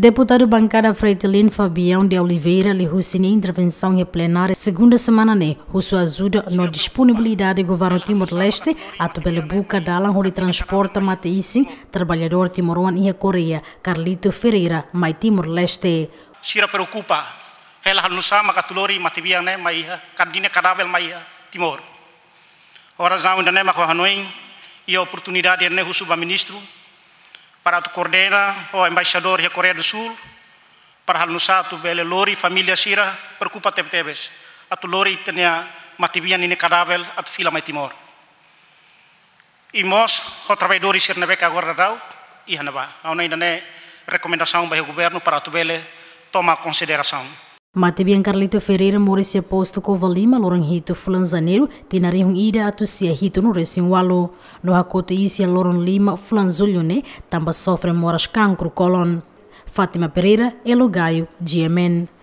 Deputado bancada Freitelin Fabião de Oliveira lhe em intervenção em plenária segunda semana né, russo ajuda na disponibilidade do governo Timor-Leste a Tubelebuca dala onde transporta Mateissin, trabalhador timoruano e a Coreia, Carlito Ferreira, mai Timor-Leste. Sira preocupa, ela não sabe que tulori matibia né, mai cardine cadáver mai Timor. Ora zão ainda né, mas a oportunidade é, né, o ministro para a coordena o embaixador da Coreia do Sul, para a nusatu bele lori família sira preocupa tebes atu lori tenia matibian ini cadáver atu fila mai timor. E nós, os trabalhadores sir nebe agora dau e hanaba. Aonde ainda né recomendação o governo para a tu bele toma consideração. matebiany Carlito Ferreira mora se posto com Valima lorang hito fulan janeiro tinari hung ida atu sia hito no resin walo no hakoto isia lorang lima fulan julho tamba sofre moras cancro colon Fatima Pereira, Elogaio, GMN.